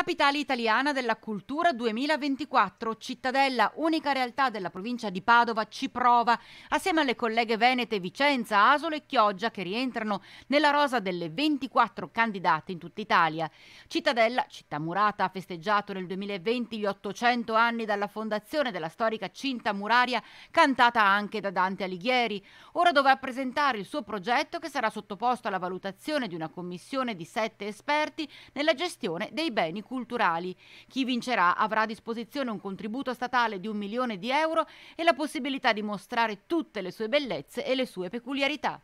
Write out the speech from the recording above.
Capitale italiana della cultura 2024, cittadella unica realtà della provincia di Padova, ci prova, assieme alle colleghe venete Vicenza, Asolo e Chioggia che rientrano nella rosa delle 24 candidate in tutta Italia. Cittadella, città murata, ha festeggiato nel 2020 gli 800 anni dalla fondazione della storica cinta muraria cantata anche da Dante Alighieri. Ora dovrà presentare il suo progetto che sarà sottoposto alla valutazione di una commissione di sette esperti nella gestione dei beni culturali culturali. Chi vincerà avrà a disposizione un contributo statale di un milione di euro e la possibilità di mostrare tutte le sue bellezze e le sue peculiarità.